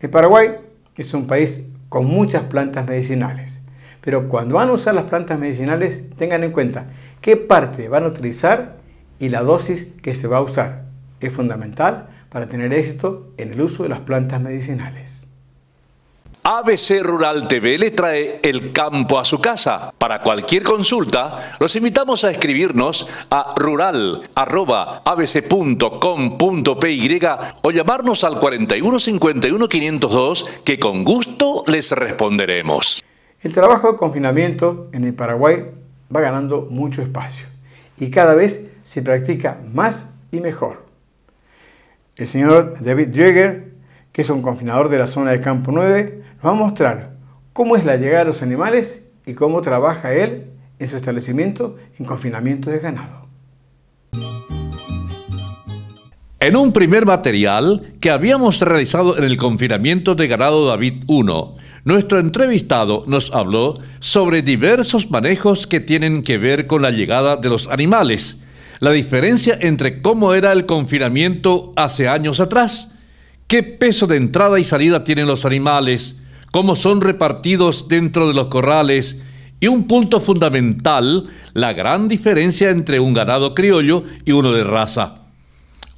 El Paraguay es un país con muchas plantas medicinales, pero cuando van a usar las plantas medicinales tengan en cuenta qué parte van a utilizar y la dosis que se va a usar. Es fundamental para tener éxito en el uso de las plantas medicinales. ABC Rural TV le trae el campo a su casa. Para cualquier consulta, los invitamos a escribirnos a rural.abc.com.py o llamarnos al 4151502 502 que con gusto les responderemos. El trabajo de confinamiento en el Paraguay va ganando mucho espacio y cada vez se practica más y mejor. El señor David Drieger que es un confinador de la zona de Campo 9, nos va a mostrar cómo es la llegada de los animales y cómo trabaja él en su establecimiento en confinamiento de ganado. En un primer material que habíamos realizado en el confinamiento de ganado David 1, nuestro entrevistado nos habló sobre diversos manejos que tienen que ver con la llegada de los animales, la diferencia entre cómo era el confinamiento hace años atrás qué peso de entrada y salida tienen los animales, cómo son repartidos dentro de los corrales y un punto fundamental, la gran diferencia entre un ganado criollo y uno de raza.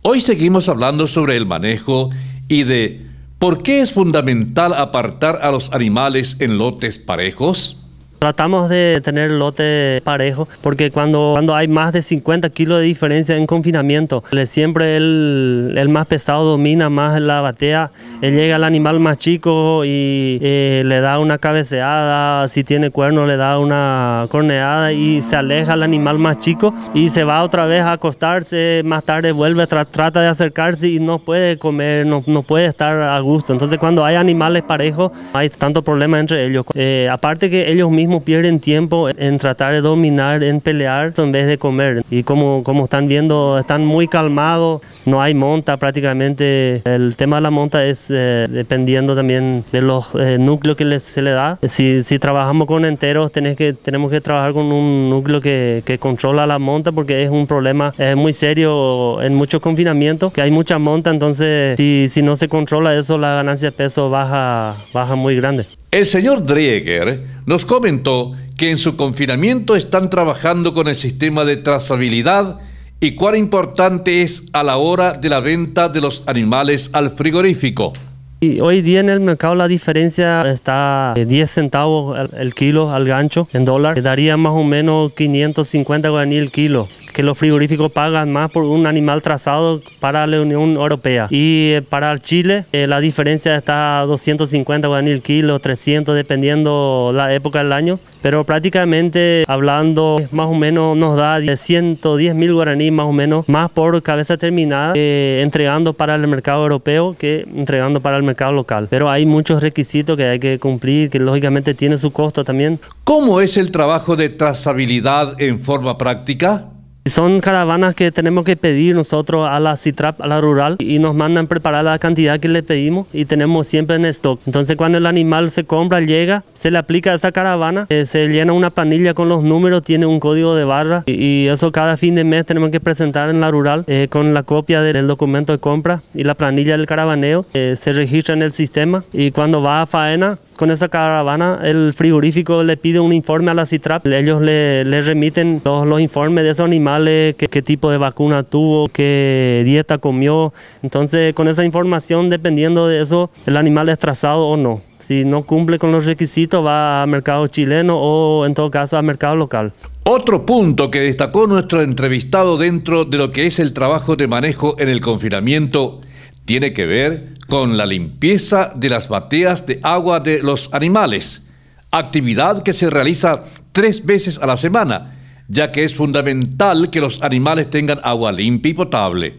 Hoy seguimos hablando sobre el manejo y de por qué es fundamental apartar a los animales en lotes parejos. Tratamos de tener lote parejo porque cuando, cuando hay más de 50 kilos de diferencia en confinamiento, siempre el, el más pesado domina más la batea, él llega al animal más chico y eh, le da una cabeceada, si tiene cuerno le da una corneada y se aleja el animal más chico y se va otra vez a acostarse, más tarde vuelve, trata de acercarse y no puede comer, no, no, puede estar a gusto. Entonces cuando hay animales parejos hay tanto problema entre ellos. Eh, aparte que ellos mismos pierden tiempo en tratar de dominar, en pelear, en vez de comer. Y como, como están viendo, están muy calmados, no hay monta prácticamente. El tema de la monta es eh, dependiendo también de los eh, núcleos que se le da. Si, si trabajamos con enteros, tenés que, tenemos que trabajar con un núcleo que, que controla la monta porque es un problema es muy serio en muchos confinamientos, que hay mucha monta, entonces si, si no se controla eso, la ganancia de peso baja, baja muy grande. El señor Drieger nos comentó que en su confinamiento están trabajando con el sistema de trazabilidad y cuán importante es a la hora de la venta de los animales al frigorífico. Y hoy día en el mercado la diferencia está de 10 centavos el, kilo al gancho en dólar. Daría más o menos 550 guaraní el kilo que los frigoríficos pagan más por un animal trazado para la Unión Europea. Y eh, para Chile eh, la diferencia está a 250 guaraní el kilo, 300 dependiendo la época del año. Pero prácticamente hablando más o menos nos da 110 mil guaraní más o menos más por cabeza terminada eh, entregando para el mercado europeo que entregando para el mercado local. Pero hay muchos requisitos que hay que cumplir que lógicamente tiene su costo también. ¿Cómo es el trabajo de trazabilidad en forma práctica? Son caravanas que tenemos que pedir nosotros a la CITRAP, a la rural, y nos mandan preparar la cantidad que le pedimos y tenemos siempre en stock. Entonces cuando el animal se compra, llega, se le aplica a esa caravana, eh, se llena una panilla con los números, tiene un código de barra y, eso cada fin de mes tenemos que presentar en la rural eh, con la copia del documento de compra y la planilla del caravaneo. Eh, se registra en el sistema y cuando va a faena con esa caravana el frigorífico le pide un informe a la CITRAP, ellos le, remiten todos los, informes de esos animales, qué, tipo de vacuna tuvo, qué dieta comió, entonces con esa información dependiendo de eso el animal es trazado o no. Si no cumple con los requisitos va a mercado chileno o en todo caso a mercado local. Otro punto que destacó nuestro entrevistado dentro de lo que es el trabajo de manejo en el confinamiento tiene que ver con la limpieza de las bateas de agua de los animales, actividad que se realiza tres veces a la semana, ya que es fundamental que los animales tengan agua limpia y potable.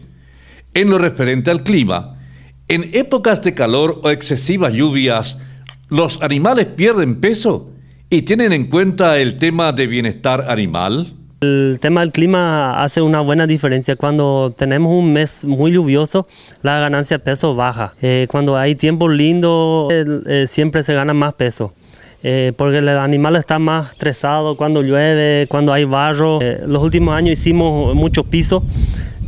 En lo referente al clima, en épocas de calor o excesivas lluvias, los animales pierden peso y tienen en cuenta el tema de bienestar animal. El tema del clima hace una buena diferencia. Cuando tenemos un mes muy lluvioso, la ganancia de peso baja. Eh, cuando hay tiempo lindo, eh, siempre se gana más peso. Eh, porque el animal está más estresado cuando llueve, cuando hay barro. los últimos años hicimos muchos pisos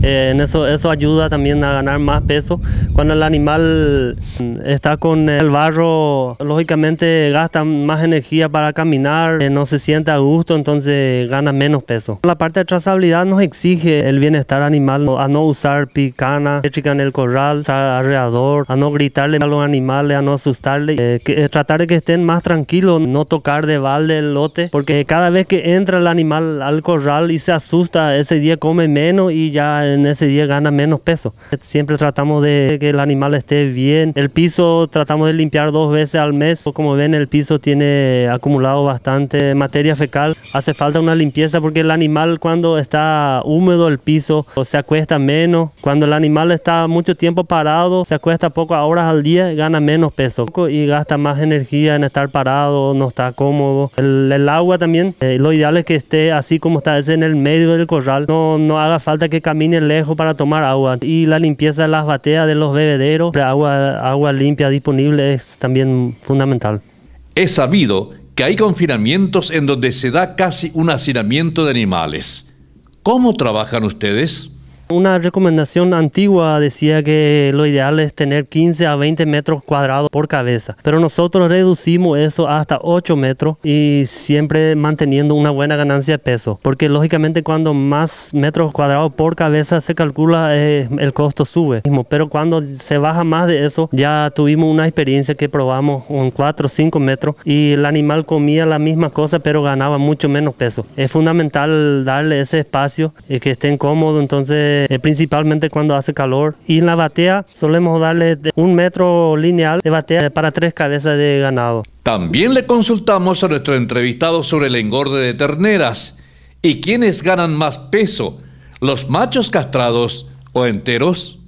eh, eso, eso ayuda también a ganar más peso. Cuando el animal mm, está con el barro, lógicamente gasta más energía para caminar, eh, no se siente a gusto, entonces gana menos peso. La parte de trazabilidad nos exige el bienestar animal, a no usar picana, eléctrica en el corral, alrededor, a no gritarle a los animales, a no asustarle, eh, tratar de que estén más tranquilos, no tocar de balde el lote, porque cada vez que entra el animal al corral y se asusta, ese día come menos y ya en ese día gana menos peso. Siempre tratamos de que el animal esté bien. El piso tratamos de limpiar dos veces al mes. Como ven, el piso tiene acumulado bastante materia fecal. Hace falta una limpieza porque el animal cuando está húmedo el piso se acuesta menos. Cuando el animal está mucho tiempo parado, se acuesta pocas horas al día, gana menos peso y gasta más energía en estar parado, no está cómodo. El, agua también, eh, lo ideal es que esté así como está, es en el medio del corral. No, no haga falta que camine lejos para tomar agua. Y la limpieza de las bateas de los bebederos, agua, agua limpia disponible es también fundamental. Es sabido que hay confinamientos en donde se da casi un hacinamiento de animales. ¿Cómo trabajan ustedes? Una recomendación antigua decía que lo ideal es tener 15 a 20 metros cuadrados por cabeza, pero nosotros reducimos eso hasta 8 metros y siempre manteniendo una buena ganancia de peso, porque lógicamente cuando más metros cuadrados por cabeza se calcula eh, el costo sube, pero cuando se baja más de eso ya tuvimos una experiencia que probamos con 4 o 5 metros y el animal comía la misma cosa pero ganaba mucho menos peso. Es fundamental darle ese espacio y eh, que estén cómodos, entonces eh, principalmente cuando hace calor. Y en la batea solemos darle un metro lineal de batea para tres cabezas de ganado. También le consultamos a nuestro entrevistado sobre el engorde de terneras y quiénes ganan más peso, los machos castrados o enteros.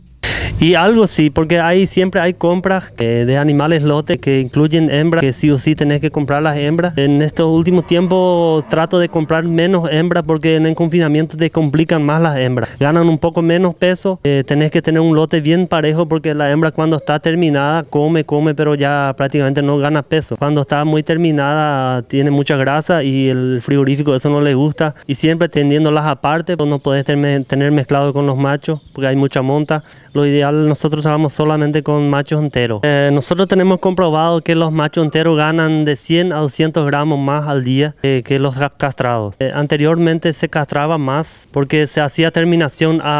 Y algo sí, porque hay, siempre hay compras eh, de animales lotes que incluyen hembras, que sí o sí tenés que comprar las hembras. En estos últimos tiempos trato de comprar menos hembras porque en el confinamiento te complican más las hembras. Ganan un poco menos peso, eh, tenés que tener un lote bien parejo porque la hembra cuando está terminada come, come, pero ya prácticamente no gana peso. Cuando está muy terminada tiene mucha grasa y el frigorífico eso no le gusta. Y siempre tendiéndolas aparte, pues no podés tener mezclado con los machos porque hay mucha monta. Lo ideal nosotros trabajamos solamente con machos enteros. Eh, nosotros tenemos comprobado que los machos enteros ganan de 100 a 200 gramos más al día eh, que los castrados. Eh, anteriormente se castraba más porque se hacía terminación a,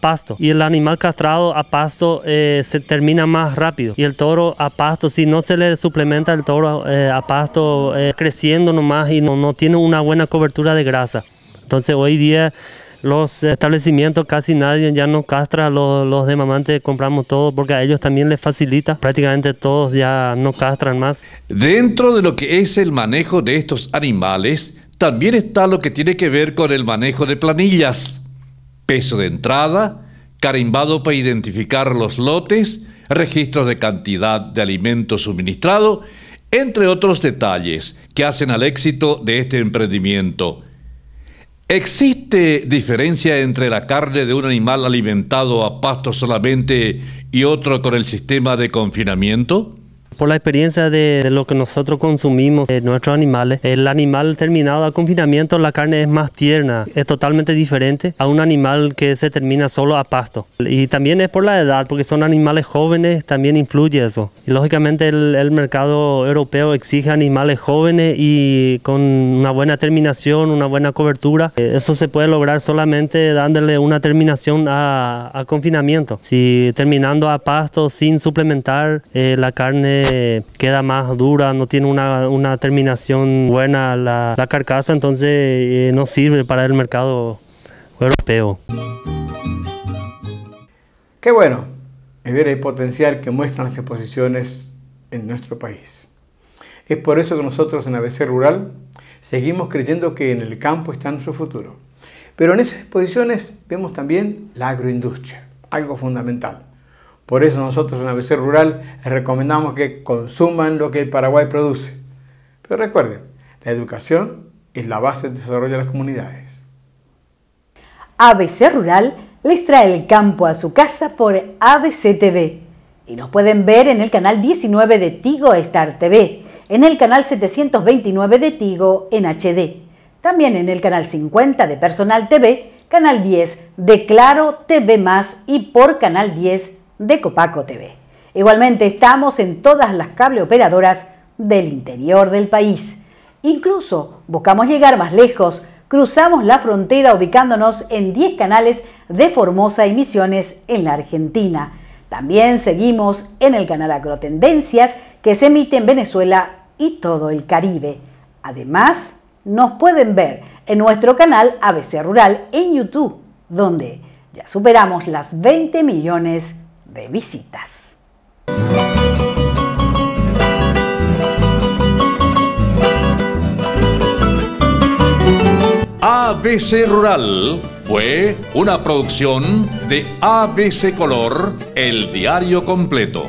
pasto y el animal castrado a pasto se termina más rápido y el toro a pasto, si no se le suplementa el toro a pasto creciendo nomás y no, no tiene una buena cobertura de grasa. Entonces hoy día los establecimientos casi nadie ya no castra, los, los mamantes compramos todo porque a ellos también les facilita, prácticamente todos ya no castran más. Dentro de lo que es el manejo de estos animales, también está lo que tiene que ver con el manejo de planillas, peso de entrada, carimbado para identificar los lotes, registros de cantidad de alimento suministrado, entre otros detalles que hacen al éxito de este emprendimiento. ¿Existe diferencia entre la carne de un animal alimentado a pasto solamente y otro con el sistema de confinamiento? Por la experiencia de, lo que nosotros consumimos, nuestros animales, el animal terminado a confinamiento, la carne es más tierna, es totalmente diferente a un animal que se termina solo a pasto. Y también es por la edad, porque son animales jóvenes, también influye eso. Y lógicamente el, mercado europeo exige animales jóvenes y con una buena terminación, una buena cobertura. Eh, eso se puede lograr solamente dándole una terminación a, confinamiento. Si terminando a pasto sin suplementar eh, la carne queda más dura, no tiene una, terminación buena la, carcasa, entonces eh, no sirve para el mercado europeo. Qué bueno es ver el potencial que muestran las exposiciones en nuestro país. Es por eso que nosotros en ABC Rural seguimos creyendo que en el campo está nuestro futuro. Pero en esas exposiciones vemos también la agroindustria, algo fundamental. Por eso nosotros en ABC Rural les recomendamos que consuman lo que el Paraguay produce. Pero recuerden, la educación es la base del desarrollo de las comunidades. ABC Rural les trae el campo a su casa por ABC TV. Y nos pueden ver en el canal 19 de Tigo Star TV, en el canal 729 de Tigo en HD, también en el canal 50 de Personal TV, canal 10 de Claro TV y por canal 10 de Copaco TV. Igualmente estamos en todas las operadoras del interior del país. Incluso buscamos llegar más lejos, cruzamos la frontera ubicándonos en 10 canales de Formosa Emisiones en la Argentina. También seguimos en el canal Agrotendencias que se emite en Venezuela y todo el Caribe. Además, nos pueden ver en nuestro canal ABC Rural en YouTube, donde ya superamos las 20 millones de visitas. ABC Rural fue una producción de ABC Color, el diario completo.